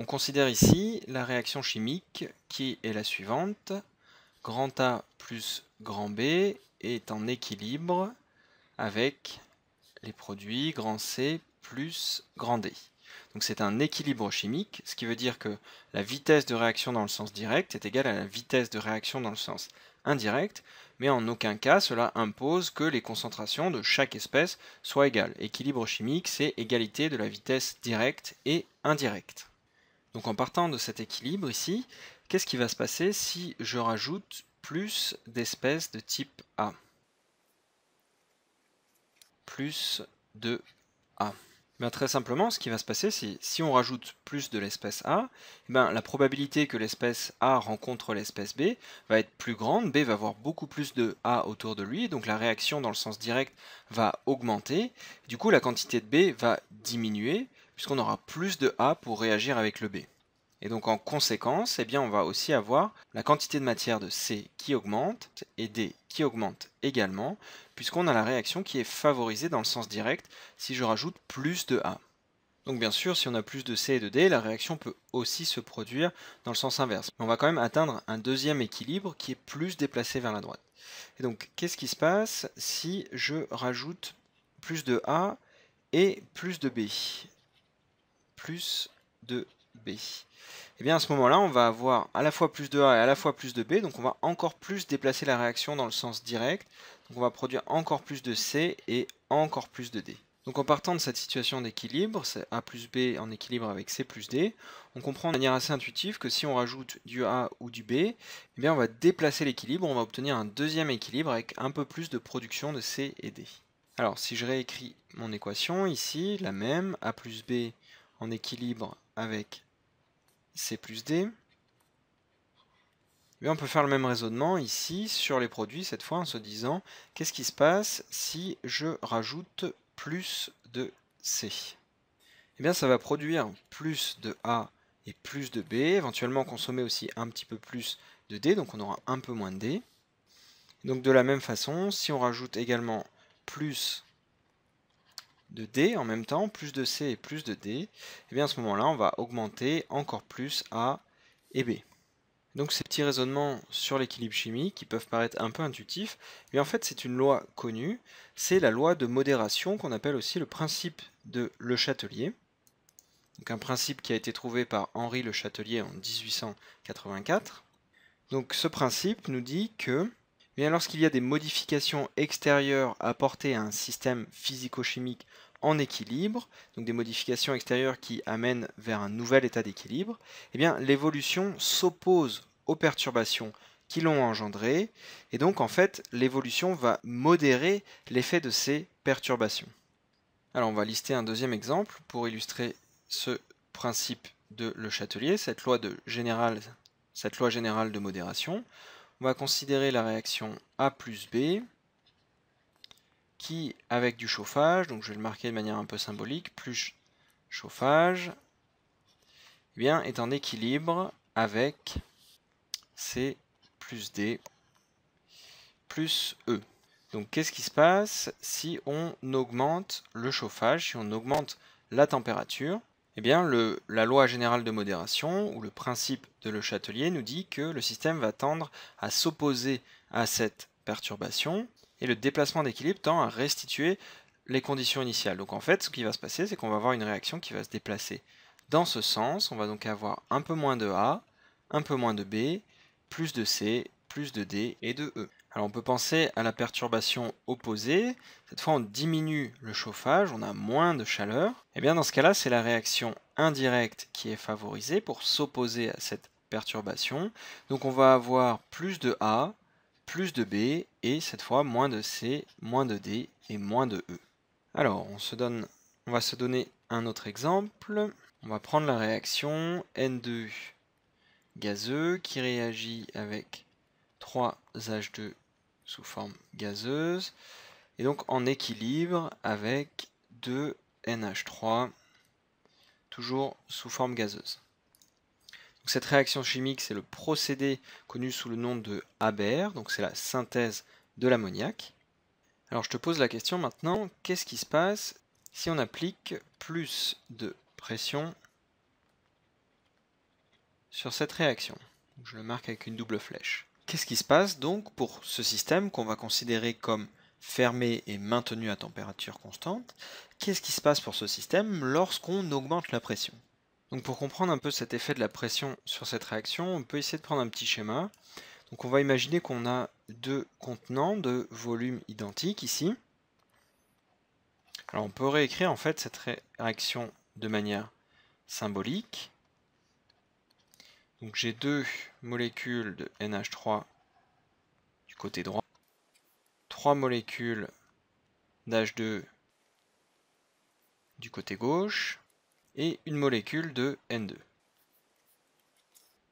On considère ici la réaction chimique qui est la suivante. Grand A plus grand B est en équilibre avec les produits grand C plus grand D. Donc c'est un équilibre chimique, ce qui veut dire que la vitesse de réaction dans le sens direct est égale à la vitesse de réaction dans le sens indirect, mais en aucun cas cela impose que les concentrations de chaque espèce soient égales. Équilibre chimique, c'est égalité de la vitesse directe et indirecte. Donc en partant de cet équilibre ici, qu'est-ce qui va se passer si je rajoute plus d'espèces de type A Plus de A. Ben, très simplement, ce qui va se passer, c'est si on rajoute plus de l'espèce A, eh ben la probabilité que l'espèce A rencontre l'espèce B va être plus grande, B va avoir beaucoup plus de A autour de lui, donc la réaction dans le sens direct va augmenter, du coup la quantité de B va diminuer, puisqu'on aura plus de A pour réagir avec le B. Et donc en conséquence, eh bien, on va aussi avoir la quantité de matière de C qui augmente et D qui augmente également, puisqu'on a la réaction qui est favorisée dans le sens direct si je rajoute plus de A. Donc bien sûr, si on a plus de C et de D, la réaction peut aussi se produire dans le sens inverse. on va quand même atteindre un deuxième équilibre qui est plus déplacé vers la droite. Et donc qu'est-ce qui se passe si je rajoute plus de A et plus de B plus de B. Et eh bien à ce moment-là, on va avoir à la fois plus de A et à la fois plus de B, donc on va encore plus déplacer la réaction dans le sens direct. Donc on va produire encore plus de C et encore plus de D. Donc en partant de cette situation d'équilibre, c'est A plus B en équilibre avec C plus D, on comprend de manière assez intuitive que si on rajoute du A ou du B, eh bien on va déplacer l'équilibre, on va obtenir un deuxième équilibre avec un peu plus de production de C et D. Alors si je réécris mon équation ici, la même, A plus B en équilibre avec C plus D. mais eh on peut faire le même raisonnement ici sur les produits, cette fois en se disant qu'est-ce qui se passe si je rajoute plus de C Eh bien ça va produire plus de A et plus de B, éventuellement consommer aussi un petit peu plus de D, donc on aura un peu moins de D. Donc de la même façon, si on rajoute également plus de D en même temps, plus de C et plus de D, et eh bien à ce moment-là, on va augmenter encore plus A et B. Donc ces petits raisonnements sur l'équilibre chimique qui peuvent paraître un peu intuitifs, mais en fait c'est une loi connue, c'est la loi de modération qu'on appelle aussi le principe de Le Châtelier. Donc un principe qui a été trouvé par Henri Le Châtelier en 1884. Donc ce principe nous dit que eh lorsqu'il y a des modifications extérieures apportées à un système physico-chimique en équilibre, donc des modifications extérieures qui amènent vers un nouvel état d'équilibre, eh bien l'évolution s'oppose aux perturbations qui l'ont engendré, et donc en fait l'évolution va modérer l'effet de ces perturbations. Alors on va lister un deuxième exemple pour illustrer ce principe de Le Châtelier, cette loi générale de modération. On va considérer la réaction A plus B qui, avec du chauffage, donc je vais le marquer de manière un peu symbolique, plus chauffage, eh bien, est en équilibre avec C plus D plus E. Donc qu'est-ce qui se passe si on augmente le chauffage, si on augmente la température eh bien, la loi générale de modération, ou le principe de Le Châtelier, nous dit que le système va tendre à s'opposer à cette perturbation, et le déplacement d'équilibre tend à restituer les conditions initiales. Donc en fait, ce qui va se passer, c'est qu'on va avoir une réaction qui va se déplacer dans ce sens. On va donc avoir un peu moins de A, un peu moins de B, plus de C, plus de D et de E. Alors on peut penser à la perturbation opposée. Cette fois, on diminue le chauffage, on a moins de chaleur. Et eh bien dans ce cas-là, c'est la réaction indirecte qui est favorisée pour s'opposer à cette perturbation. Donc on va avoir plus de A, plus de B, et cette fois moins de C, moins de D et moins de E. Alors on, on va se donner un autre exemple. On va prendre la réaction N2 gazeux qui réagit avec 3H2 sous forme gazeuse, et donc en équilibre avec 2 NH3, toujours sous forme gazeuse. cette réaction chimique, c'est le procédé connu sous le nom de ABR, donc c'est la synthèse de l'ammoniac. Alors je te pose la question maintenant, qu'est-ce qui se passe si on applique plus de pression sur cette réaction Je le marque avec une double flèche. Qu'est-ce qui se passe donc pour ce système qu'on va considérer comme fermé et maintenu à température constante Qu'est-ce qui se passe pour ce système lorsqu'on augmente la pression Donc pour comprendre un peu cet effet de la pression sur cette réaction, on peut essayer de prendre un petit schéma. Donc on va imaginer qu'on a deux contenants de volume identique ici. Alors on peut réécrire en fait cette réaction de manière symbolique. Donc j'ai deux molécules de NH3 du côté droit, trois molécules d'H2 du côté gauche et une molécule de N2.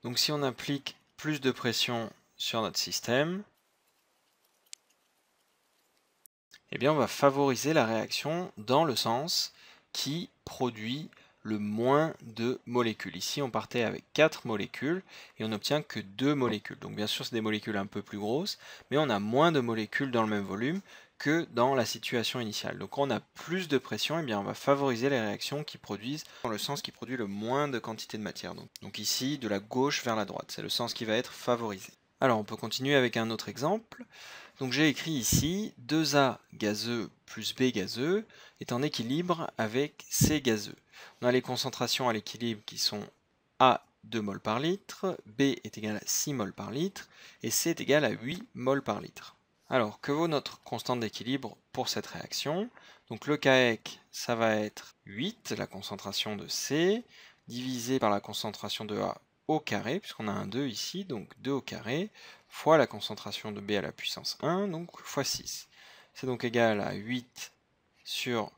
Donc si on applique plus de pression sur notre système, eh bien on va favoriser la réaction dans le sens qui produit le moins de molécules. Ici, on partait avec 4 molécules et on n'obtient que 2 molécules. Donc bien sûr, c'est des molécules un peu plus grosses, mais on a moins de molécules dans le même volume que dans la situation initiale. Donc on a plus de pression, et eh bien on va favoriser les réactions qui produisent dans le sens qui produit le moins de quantité de matière. donc ici, de la gauche vers la droite, c'est le sens qui va être favorisé. Alors on peut continuer avec un autre exemple. Donc j'ai écrit ici 2A gazeux plus B gazeux est en équilibre avec C gazeux. On a les concentrations à l'équilibre qui sont A 2 mol par litre, B est égal à 6 mol par litre et C est égal à 8 mol par litre. Alors, que vaut notre constante d'équilibre pour cette réaction Donc le KEC, ça va être 8, la concentration de C, divisé par la concentration de A au carré, puisqu'on a un 2 ici, donc 2 au carré, fois la concentration de B à la puissance 1, donc fois 6. C'est donc égal à 8 sur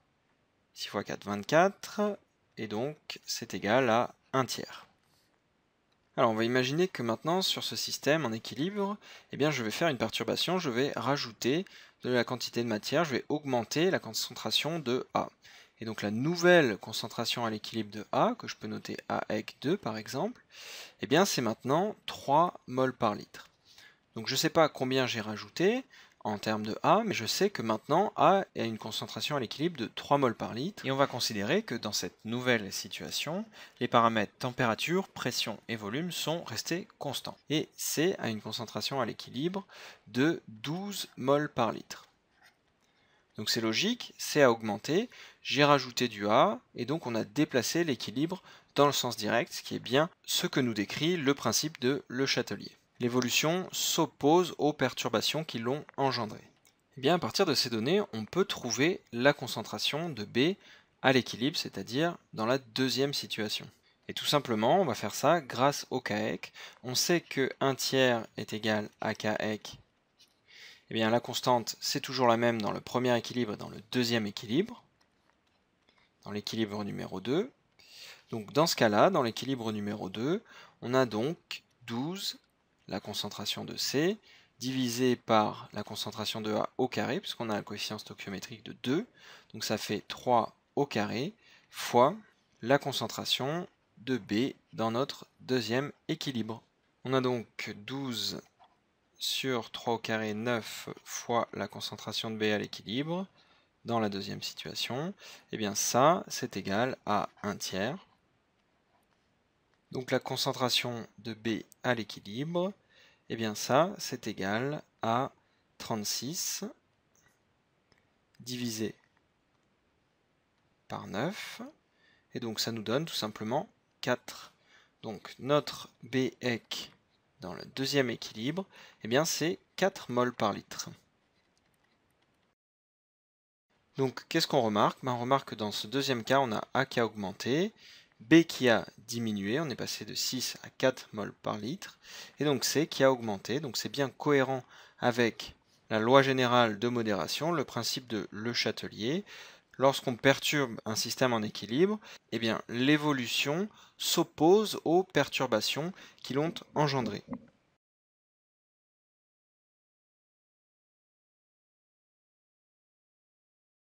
6 fois 4, 24, et donc c'est égal à 1 tiers. Alors on va imaginer que maintenant sur ce système en équilibre, eh bien je vais faire une perturbation, je vais rajouter de la quantité de matière, je vais augmenter la concentration de A. Et donc la nouvelle concentration à l'équilibre de A, que je peux noter A avec 2 par exemple, eh bien c'est maintenant 3 mol par litre. Donc je ne sais pas combien j'ai rajouté en termes de A, mais je sais que maintenant A a une concentration à l'équilibre de 3 mol par litre. Et on va considérer que dans cette nouvelle situation, les paramètres température, pression et volume sont restés constants. Et C a une concentration à l'équilibre de 12 mol par litre. Donc c'est logique, c'est à augmenter, j'ai rajouté du A, et donc on a déplacé l'équilibre dans le sens direct, ce qui est bien ce que nous décrit le principe de Le Chatelier. L'évolution s'oppose aux perturbations qui l'ont engendré. Et eh bien à partir de ces données, on peut trouver la concentration de B à l'équilibre, c'est-à-dire dans la deuxième situation. Et tout simplement, on va faire ça grâce au KEC. E. On sait que 1 tiers est égal à KEC eh bien la constante, c'est toujours la même dans le premier équilibre et dans le deuxième équilibre, dans l'équilibre numéro 2. Donc dans ce cas-là, dans l'équilibre numéro 2, on a donc 12, la concentration de C, divisé par la concentration de A au carré, puisqu'on a un coefficient stoichiométrique de 2, donc ça fait 3 au carré, fois la concentration de B dans notre deuxième équilibre. On a donc 12 sur 3 au carré 9 fois la concentration de B à l'équilibre dans la deuxième situation, et eh bien ça, c'est égal à 1 tiers. Donc la concentration de B à l'équilibre, et eh bien ça, c'est égal à 36 divisé par 9. Et donc ça nous donne tout simplement 4. Donc notre BEC dans le deuxième équilibre, eh bien c'est 4 mol par litre. Donc qu'est-ce qu'on remarque ben, On remarque que dans ce deuxième cas, on a A qui a augmenté, B qui a diminué, on est passé de 6 à 4 mol par litre, et donc C qui a augmenté, donc c'est bien cohérent avec la loi générale de modération, le principe de Le Châtelier, lorsqu'on perturbe un système en équilibre, eh bien l'évolution s'oppose aux perturbations qui l'ont engendré.